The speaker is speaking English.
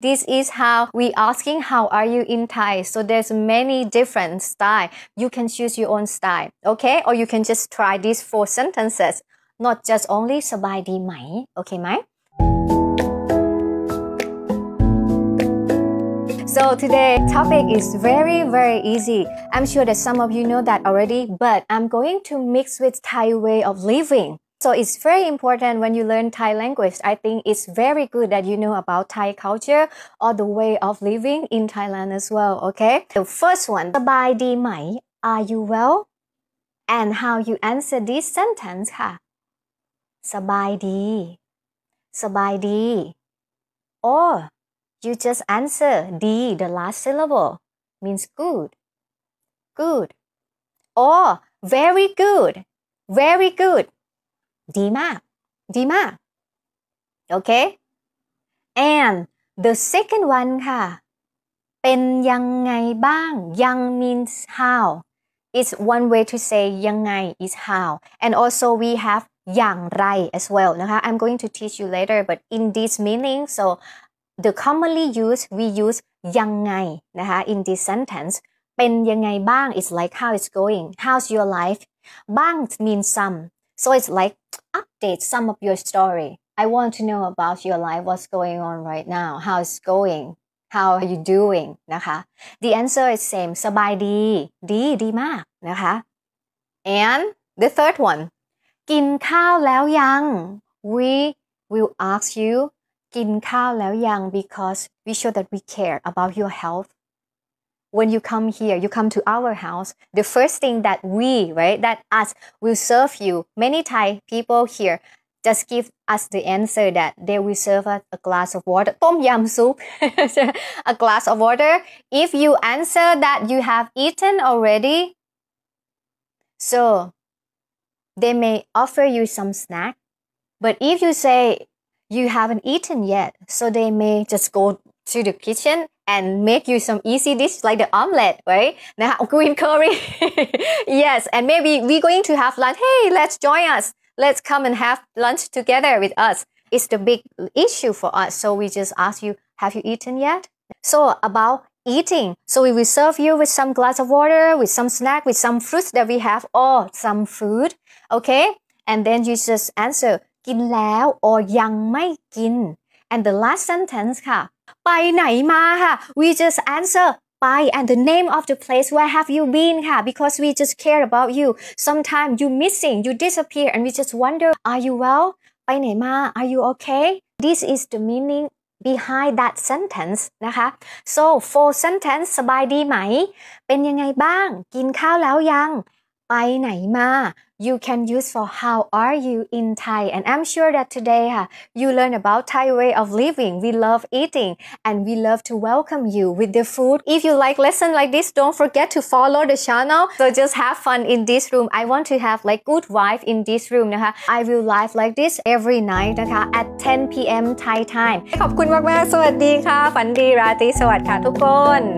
This is how we asking how are you in Thai. So there's many different style. You can choose your own style, okay? Or you can just try these four sentences, not just only mai, okay Mai? So today topic is very very easy. I'm sure that some of you know that already, but I'm going to mix with Thai way of living. So it's very important when you learn Thai language. I think it's very good that you know about Thai culture or the way of living in Thailand as well, okay? The first one, Sabai mai. Are you well? And how you answer this sentence Ha. Sabai di. Sabai di. Or you just answer D, the last syllable, means good. Good. Or very good. Very good. ดีมาก ดีมาก okay and the second one ค่ะเป็นยังไงบ้าง ยัง means how it's one way to say ยังไง is how and also we have อย่างไร as well นะคะ I'm going to teach you later but in this meaning so the commonly used we use ยังไงนะคะ in this sentence เป็นยังไงบ้าง is like how it's going how's your life บ้าง means some so it's like update some of your story. I want to know about your life, what's going on right now, how it's going, how are you doing นะคะ The answer is same สบายดีดีดีมากนะคะ and the third one กินข้าวแล้วยัง we will ask you กินข้าวแล้วยัง because we show that we care about your health when you come here, you come to our house, the first thing that we, right, that us will serve you. Many Thai people here just give us the answer that they will serve us a glass of water, tom yam soup, a glass of water. If you answer that you have eaten already, so they may offer you some snack. But if you say you haven't eaten yet, so they may just go to the kitchen and make you some easy dish like the omelette, right? Now green curry. yes, and maybe we're going to have lunch. Hey, let's join us. Let's come and have lunch together with us. It's the big issue for us. So we just ask you, have you eaten yet? So about eating. So we will serve you with some glass of water, with some snack, with some fruits that we have, or some food. Okay? And then you just answer, กินแล้ว or ยังไม่กิน and the last sentence ค่ะไปไหนมา ค่ะ we just answer by and the name of the place where have you been ค่ะ because we just care about you sometimes you missing you disappear and we just wonder are you well ไปไหนมา are you okay this is the meaning behind that sentence นะคะ so for sentence สบายดีไหม เป็นยังไงบ้าง กินข้าวแล้วยังไปไหนมา you can use for how are you in Thai and I'm sure that today ค่ะ you learn about Thai way of living we love eating and we love to welcome you with the food if you like lesson like this don't forget to follow the channel so just have fun in this room I want to have like good wife in this room นะคะ I will live like this every night นะคะ at 10 p.m. Thai time ขอบคุณมากๆ